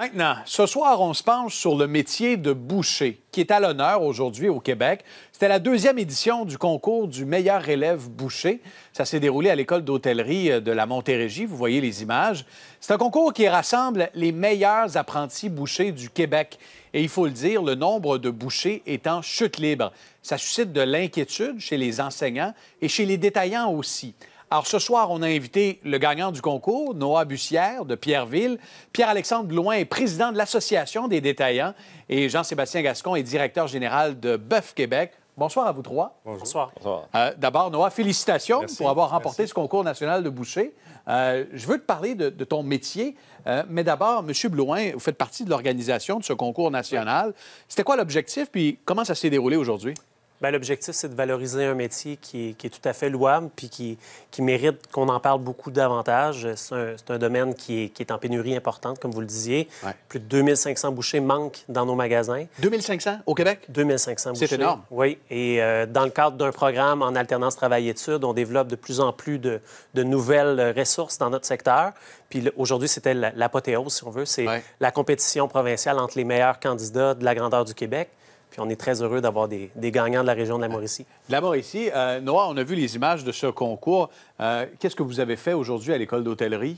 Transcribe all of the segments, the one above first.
Maintenant, ce soir, on se penche sur le métier de boucher, qui est à l'honneur aujourd'hui au Québec. C'était la deuxième édition du concours du meilleur élève boucher. Ça s'est déroulé à l'école d'hôtellerie euh, de la Montérégie. Vous voyez les images. C'est un concours qui rassemble les meilleurs apprentis bouchers du Québec. Et il faut le dire, le nombre de bouchers est en chute libre. Ça suscite de l'inquiétude chez les enseignants et chez les détaillants aussi. Alors, ce soir, on a invité le gagnant du concours, Noah Bussière de Pierreville. Pierre-Alexandre Blouin est président de l'Association des détaillants et Jean-Sébastien Gascon est directeur général de Bœuf Québec. Bonsoir à vous trois. Bonsoir. Bonsoir. Euh, d'abord, Noah, félicitations pour avoir remporté ce concours national de boucher. Euh, je veux te parler de, ton métier, euh, mais d'abord, M. Blouin, vous faites partie de l'organisation de ce concours national. C'était quoi l'objectif, puis comment ça s'est déroulé aujourd'hui? Ben, l'objectif, c'est de valoriser un métier qui est, tout à fait louable puis qui, mérite qu'on en parle beaucoup davantage. C'est un, domaine qui est, en pénurie importante, comme vous le disiez. Plus de 2500 bouchers manquent dans nos magasins. 2500 au Québec? 2500 bouchers. C'est énorme. Oui. Et euh, dans le cadre d'un programme en alternance travail-études, on développe de plus en plus de, nouvelles ressources dans notre secteur. Puis aujourd'hui, c'était l'apothéose, si on veut. C'est la compétition provinciale entre les meilleurs candidats de la grandeur du Québec on est très heureux d'avoir des, gagnants de la région de la Mauricie. De la Mauricie, euh, Noah, on a vu les images de ce concours. Euh, qu'est-ce que vous avez fait aujourd'hui à l'école d'hôtellerie?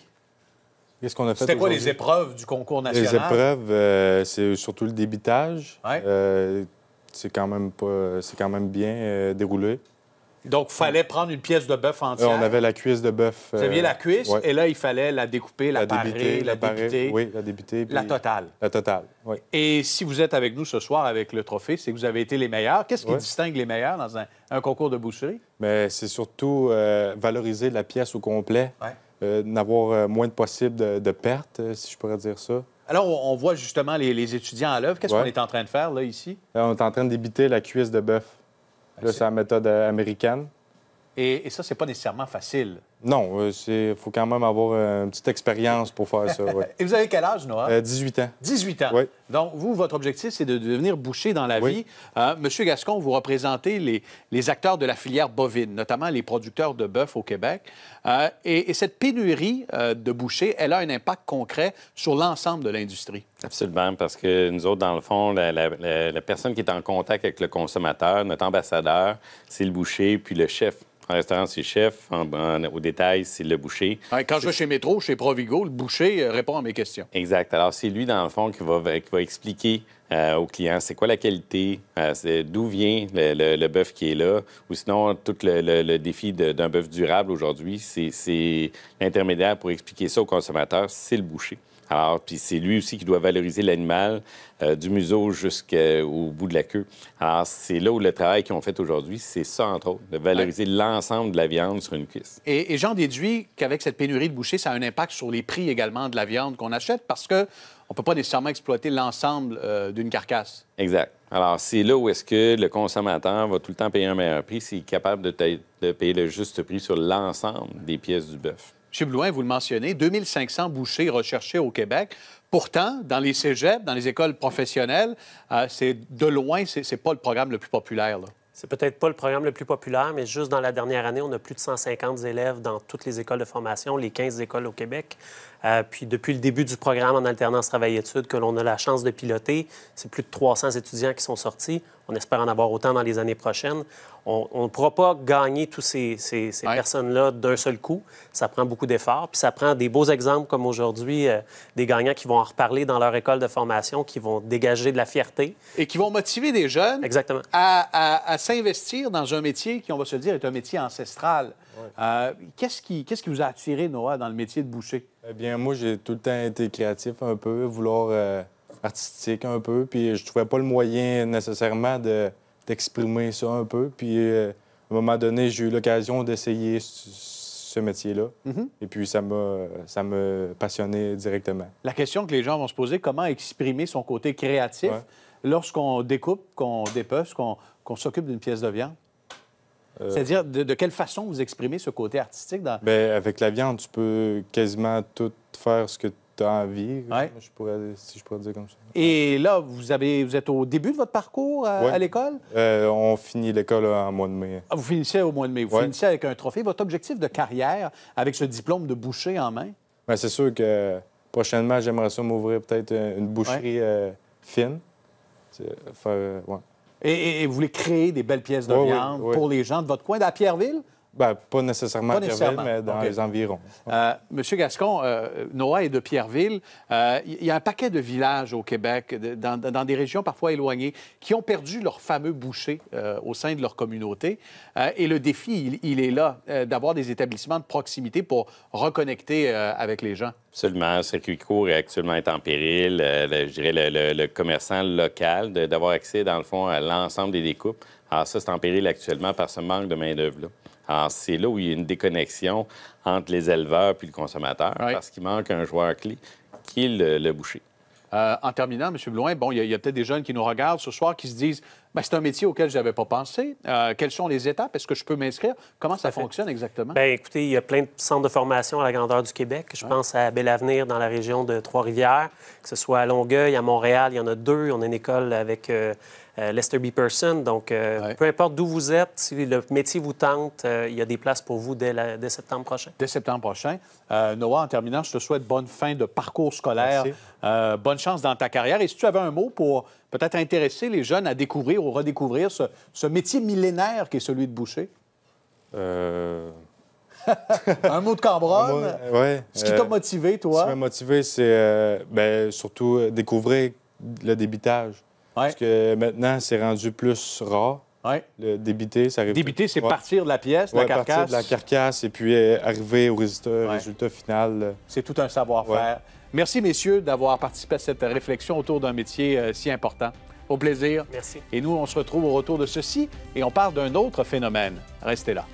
Qu'est-ce qu'on a fait C'était quoi les épreuves du concours national? Les épreuves, euh, c'est surtout le débitage. c'est quand même pas, c'est quand même bien déroulé. Donc, il fallait prendre une pièce de bœuf euh, entière. on avait la cuisse de bœuf. Vous aviez la euh, cuisse, et là, il fallait la découper, la, la, la Oui, la débiter. La totale. La totale, Et si vous êtes avec nous ce soir avec le trophée, c'est que vous avez été les meilleurs. Qu'est-ce qui distingue les meilleurs dans un, concours de boucherie? Mais c'est surtout euh, valoriser la pièce au complet, n'avoir moins de possible de, pertes, si je pourrais dire ça. Alors, on voit justement les, étudiants à l'œuvre. Qu'est-ce qu'on est en train de faire, là, ici? on est en train de débiter la cuisse de bœuf. Là, c'est la méthode euh, américaine. Et, ça, c'est pas nécessairement facile. Non, il euh, faut quand même avoir euh, une petite expérience pour faire ça. et vous avez quel âge, Noah? 18 euh, ans. 18 ans. Donc, vous, votre objectif, c'est de devenir boucher dans la vie. Monsieur Gascon, vous représentez les, les, acteurs de la filière bovine, notamment les producteurs de bœuf au Québec. Et, cette pénurie de boucher, elle a un impact concret sur l'ensemble de l'industrie. Absolument, parce que nous autres, dans le fond, la, la, la personne qui est en contact avec le consommateur, notre ambassadeur, c'est le boucher, puis le chef en restaurant, c'est chef. En, au détail, c'est le boucher. quand je vais chez Métro, chez Provigo, le boucher euh, répond à mes questions. Exact. Alors, c'est lui, dans le fond, qui va, qui va expliquer euh, aux clients, c'est quoi la qualité, euh, d'où vient le, bœuf qui est là, ou sinon tout le, défi d'un bœuf durable aujourd'hui, c'est l'intermédiaire pour expliquer ça au consommateur, c'est le boucher. Alors, puis c'est lui aussi qui doit valoriser l'animal euh, du museau jusqu'au bout de la queue. Alors, c'est là où le travail qu'ils ont fait aujourd'hui, c'est ça, entre autres, de valoriser l'ensemble de la viande sur une cuisse. Et, j'en déduis qu'avec cette pénurie de bouchers, ça a un impact sur les prix également de la viande qu'on achète parce que on ne peut pas nécessairement exploiter l'ensemble euh, d'une carcasse. Exact. Alors, c'est là où est-ce que le consommateur va tout le temps payer un meilleur prix s'il est capable de, payer le juste prix sur l'ensemble des pièces du bœuf. M. Blouin, vous le mentionnez, 2500 bouchers recherchés au Québec. Pourtant, dans les cégeps, dans les écoles professionnelles, euh, c'est de loin, c'est pas le programme le plus populaire. C'est peut-être pas le programme le plus populaire, mais juste dans la dernière année, on a plus de 150 élèves dans toutes les écoles de formation, les 15 écoles au Québec. Euh, puis depuis le début du programme en alternance travail-études que l'on a la chance de piloter, c'est plus de 300 étudiants qui sont sortis. On espère en avoir autant dans les années prochaines. On ne pourra pas gagner tous ces, personnes-là d'un seul coup. Ça prend beaucoup d'efforts. Puis ça prend des beaux exemples comme aujourd'hui, euh, des gagnants qui vont en reparler dans leur école de formation, qui vont dégager de la fierté. Et qui vont motiver des jeunes Exactement. à, s'investir dans un métier qui, on va se dire, est un métier ancestral. Euh, qu'est-ce, qui, vous a attiré, Noah, dans le métier de boucher? Eh bien, moi, j'ai tout le temps été créatif un peu, vouloir... Euh, artistique un peu, puis je trouvais pas le moyen nécessairement d'exprimer ça un peu. Puis euh, à un moment donné, j'ai eu l'occasion d'essayer ce métier-là. Mm-hmm. Et puis, ça m'a, ça me passionné directement. La question que les gens vont se poser, comment exprimer son côté créatif lorsqu'on découpe, qu'on dépece, qu'on, s'occupe d'une pièce de viande? Euh. C'est-à-dire, de, quelle façon vous exprimez ce côté artistique? Dans... Bien, avec la viande, tu peux quasiment tout faire ce que T'as je si je pourrais dire comme ça. Et là, vous, avez, êtes au début de votre parcours à, l'école? Euh, on finit l'école en mois de mai. Ah, vous finissez au mois de mai. Vous finissez avec un trophée. Votre objectif de carrière avec ce diplôme de boucher en main? Bien, c'est sûr que prochainement, j'aimerais ça m'ouvrir peut-être une boucherie euh, fine. Euh, et, vous voulez créer des belles pièces de viande pour les gens de votre coin, à Pierreville? Ben, pas nécessairement à Pierreville, mais dans les environs. Euh, Monsieur Gascon, euh, Noah est de Pierreville. Il euh, y a un paquet de villages au Québec, dans, des régions parfois éloignées, qui ont perdu leur fameux boucher au sein de leur communauté. et le défi, il, est là, d'avoir des établissements de proximité pour reconnecter avec les gens. Absolument. Le circuit court est actuellement en péril. je dirais le commerçant local, d'avoir accès, dans le fond, à l'ensemble des découpes alors ah, ça, c'est en péril actuellement par ce manque de main-d'œuvre-là. Alors, c'est là où il y a une déconnexion entre les éleveurs puis le consommateur, parce qu'il manque un joueur clé qui est le, boucher. Euh, en terminant, M. Blouin, bon, il y a, peut-être des jeunes qui nous regardent ce soir qui se disent ben, c'est un métier auquel je n'avais pas pensé. Euh, quelles sont les étapes? Est-ce que je peux m'inscrire? Comment ça, fonctionne exactement? Bien, écoutez, il y a plein de centres de formation à la grandeur du Québec. Je pense à Bel Avenir dans la région de Trois-Rivières, que ce soit à Longueuil, à Montréal, il y en a deux. On a une école avec. Euh, euh, Lester B. Person. Donc, euh, peu importe d'où vous êtes, si le métier vous tente, euh, il y a des places pour vous dès, septembre prochain. Dès septembre prochain. Noah, en terminant, je te souhaite bonne fin de parcours scolaire. bonne chance dans ta carrière. Et si tu avais un mot pour peut-être intéresser les jeunes à découvrir ou redécouvrir ce, métier millénaire qui est celui de boucher? un mot de Cambronne. Ce qui t'a motivé, toi? Ce qui m'a motivé, c'est ben, surtout découvrir le débitage. Parce que maintenant, c'est rendu plus rare. Ouais. Le débiter, ça arrive. Débiter, c'est partir de la pièce, de la carcasse. Partir de la carcasse et puis euh, arriver au résultat, final. C'est tout un savoir-faire. Merci, messieurs, d'avoir participé à cette réflexion autour d'un métier euh, si important. Au plaisir. Merci. Et nous, on se retrouve au retour de ceci et on parle d'un autre phénomène. Restez là.